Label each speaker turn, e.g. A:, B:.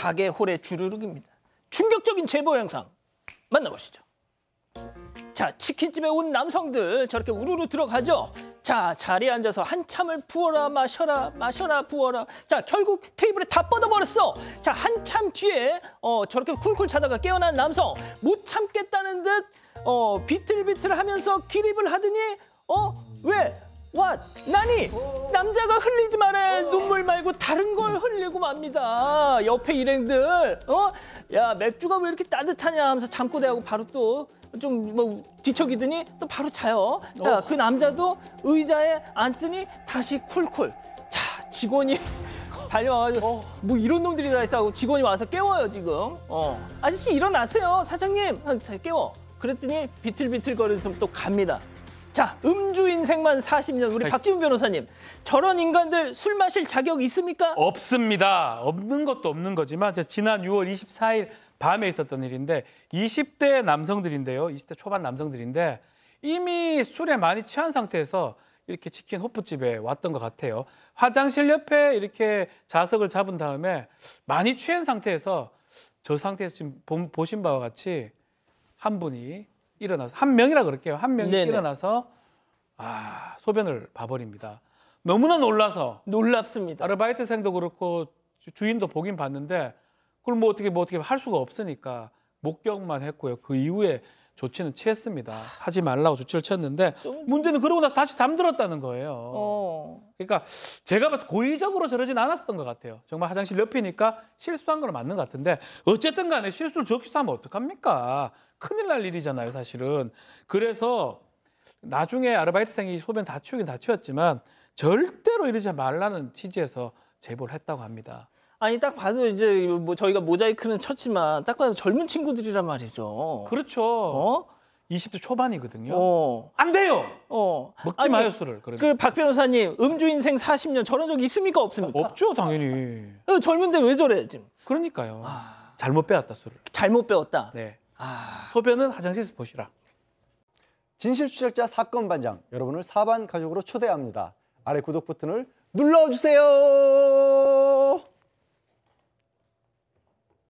A: 가게 홀에 주르륵입니다. 충격적인 제보 영상 만나보시죠. 자, 치킨집에 온 남성들 저렇게 우르르 들어가죠. 자, 자리에 앉아서 한참을 부어라 마셔라 마셔라 부어라. 자, 결국 테이블에 다 뻗어버렸어. 자, 한참 뒤에 어, 저렇게 쿨쿨 자다가 깨어난 남성 못 참겠다는 듯 어, 비틀비틀 하면서 기립을 하더니 어, 왜? 와, 나니! 남자가 흘리지 말아야 눈물 말고 다른 걸 흘리고 맙니다. 옆에 일행들, 어? 야, 맥주가 왜 이렇게 따뜻하냐 하면서 잠꼬대하고 바로 또 좀 뭐 뒤척이더니 또 바로 자요. 자, 어. 그 남자도 의자에 앉더니 다시 쿨쿨. 자, 직원이 달려와가지고 어. 뭐 이런 놈들이 다 있어 하고 직원이 와서 깨워요, 지금. 어. 아저씨 일어나세요. 사장님. 아, 깨워. 그랬더니 비틀비틀거리면서 또 갑니다. 자, 음주 인생만 40년
B: 우리 박지훈 변호사님. 저런 인간들 술 마실 자격 있습니까? 없습니다. 없는 것도 없는 거지만 지난 6월 24일 밤에 있었던 일인데 20대 남성들인데요. 20대 초반 남성들인데 이미 술에 많이 취한 상태에서 이렇게 치킨 호프집에 왔던 것 같아요. 화장실 옆에 이렇게 자석을 잡은 다음에 많이 취한 상태에서 저 상태에서 지금 보신 바와 같이 한 분이 일어나서 한 명이라 그럴게요. 한 명이 네네. 일어나서 아 소변을 봐버립니다. 너무나 놀라서 놀랍습니다. 아르바이트생도 그렇고 주인도 보긴 봤는데 그걸 뭐 어떻게 뭐 어떻게 할 수가 없으니까 목격만 했고요. 그 이후에 조치는 취했습니다. 하지 말라고 조치를 취했는데 문제는 그러고 나서 다시 잠들었다는 거예요. 어. 그러니까 제가 봤을 때 고의적으로 저러진 않았던 것 같아요. 정말 화장실 옆이니까 실수한 건 맞는 것 같은데 어쨌든 간에 실수를 저기서 하면 어떡합니까? 큰일 날 일이잖아요, 사실은. 그래서 나중에 아르바이트생이 소변 다 치우긴 다 치웠지만 절대로 이러지 말라는 취지에서 제보를 했다고 합니다.
A: 아니 딱 봐도 이제 뭐 저희가 모자이크는 쳤지만 딱 봐도 젊은 친구들이란 말이죠. 그렇죠. 어? 20대 초반이거든요. 어. 안 돼요. 어. 먹지 아니, 마요 술을. 그박 그러니까. 그 변호사님 음주 인생 40년 저런 적 있습니까 없습니까? 없죠 당연히. 어, 젊은데
B: 왜 저래 지금? 그러니까요. 아... 잘못 빼왔다 술을. 잘못 빼웠다. 네. 아... 소변은 화장실에서 보시라. 진실 추적자 사건 반장 여러분을 사반 가족으로 초대합니다. 아래 구독 버튼을 눌러주세요.